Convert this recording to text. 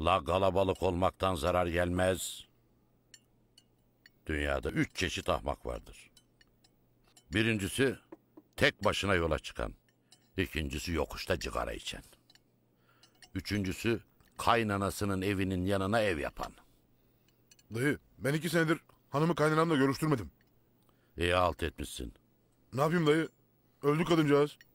La kalabalık olmaktan zarar gelmez. Dünyada üç çeşit ahmak vardır. Birincisi tek başına yola çıkan. İkincisi yokuşta cigara içen. Üçüncüsü kaynanasının evinin yanına ev yapan. Dayı ben iki senedir hanımı kaynanamla görüştürmedim. İyi alt etmişsin. Ne yapayım dayı? Öldü kadıncağız.